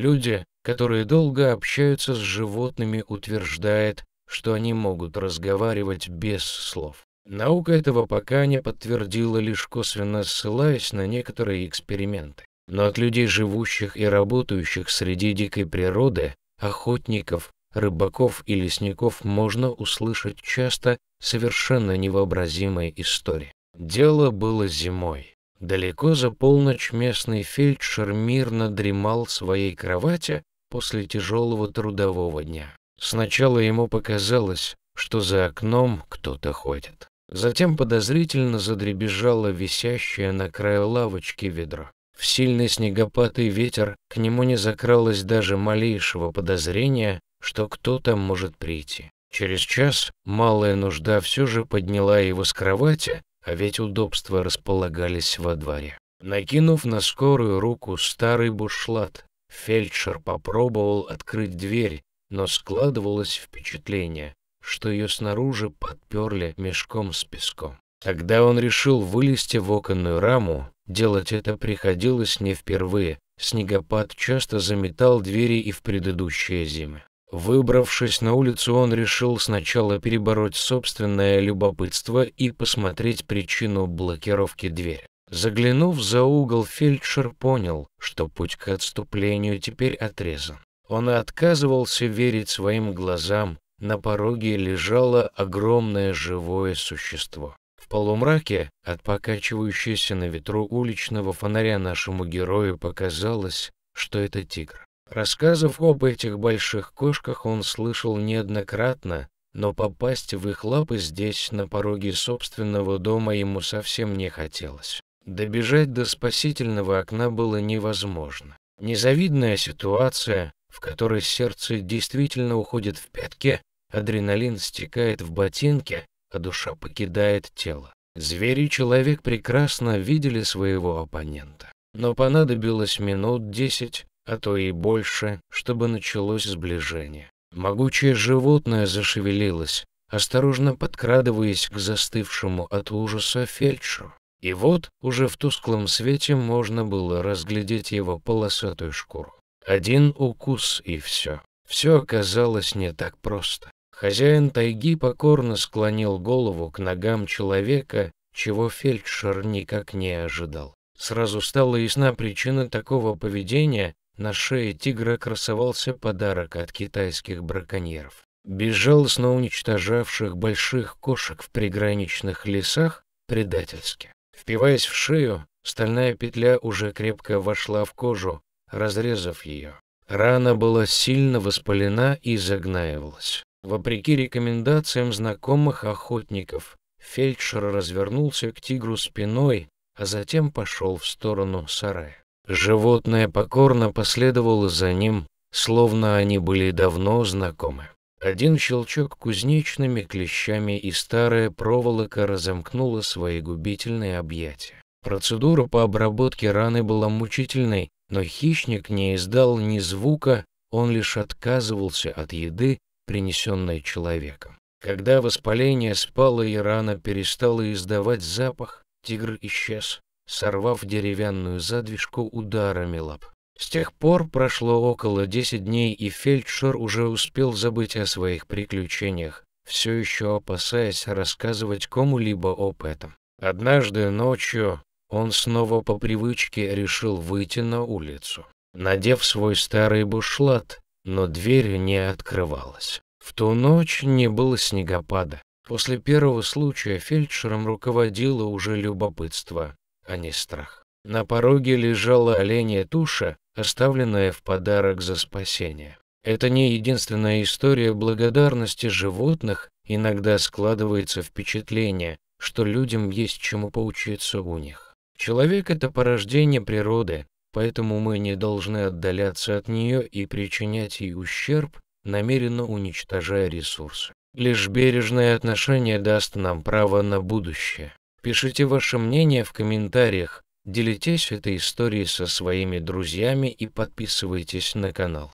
Люди, которые долго общаются с животными, утверждают, что они могут разговаривать без слов. Наука этого пока не подтвердила, лишь косвенно ссылаясь на некоторые эксперименты. Но от людей, живущих и работающих среди дикой природы, охотников, рыбаков и лесников можно услышать часто совершенно невообразимые истории. Дело было зимой. Далеко за полночь местный фельдшер мирно дремал в своей кровати после тяжелого трудового дня. Сначала ему показалось, что за окном кто-то ходит. Затем подозрительно задребезжало висящее на краю лавочки ведро. В сильный снегопад и ветер к нему не закралось даже малейшего подозрения, что кто-то может прийти. Через час малая нужда все же подняла его с кровати а ведь удобства располагались во дворе. Накинув на скорую руку старый бушлат, фельдшер попробовал открыть дверь, но складывалось впечатление, что ее снаружи подперли мешком с песком. Тогда он решил вылезти в оконную раму, делать это приходилось не впервые, снегопад часто заметал двери и в предыдущие зимы. Выбравшись на улицу, он решил сначала перебороть собственное любопытство и посмотреть причину блокировки двери. Заглянув за угол, фельдшер понял, что путь к отступлению теперь отрезан. Он отказывался верить своим глазам, на пороге лежало огромное живое существо. В полумраке, от покачивающейся на ветру уличного фонаря нашему герою показалось, что это тигр. Рассказов об этих больших кошках он слышал неоднократно, но попасть в их лапы здесь, на пороге собственного дома, ему совсем не хотелось. Добежать до спасительного окна было невозможно. Незавидная ситуация, в которой сердце действительно уходит в пятки, адреналин стекает в ботинке, а душа покидает тело. Звери и человек прекрасно видели своего оппонента. Но понадобилось минут десять, а то и больше, чтобы началось сближение. Могучее животное зашевелилось, осторожно подкрадываясь к застывшему от ужаса фельдшеру. И вот уже в тусклом свете можно было разглядеть его полосатую шкуру. Один укус и все. Все оказалось не так просто. Хозяин тайги покорно склонил голову к ногам человека, чего фельдшер никак не ожидал. Сразу стала ясна причина такого поведения на шее тигра красовался подарок от китайских браконьеров. Безжалостно уничтожавших больших кошек в приграничных лесах предательски. Впиваясь в шею, стальная петля уже крепко вошла в кожу, разрезав ее. Рана была сильно воспалена и загнаивалась. Вопреки рекомендациям знакомых охотников, фельдшер развернулся к тигру спиной, а затем пошел в сторону сарая. Животное покорно последовало за ним, словно они были давно знакомы. Один щелчок кузнечными клещами и старая проволока разомкнула свои губительные объятия. Процедура по обработке раны была мучительной, но хищник не издал ни звука, он лишь отказывался от еды, принесенной человеком. Когда воспаление спало и рана перестала издавать запах, тигр исчез сорвав деревянную задвижку ударами лап. С тех пор прошло около 10 дней, и фельдшер уже успел забыть о своих приключениях, все еще опасаясь рассказывать кому-либо об этом. Однажды ночью он снова по привычке решил выйти на улицу, надев свой старый бушлат, но дверь не открывалась. В ту ночь не было снегопада. После первого случая фельдшером руководило уже любопытство а не страх. На пороге лежала оленья туша, оставленная в подарок за спасение. Это не единственная история благодарности животных, иногда складывается впечатление, что людям есть чему поучиться у них. Человек – это порождение природы, поэтому мы не должны отдаляться от нее и причинять ей ущерб, намеренно уничтожая ресурсы. Лишь бережное отношение даст нам право на будущее. Пишите ваше мнение в комментариях, делитесь этой историей со своими друзьями и подписывайтесь на канал.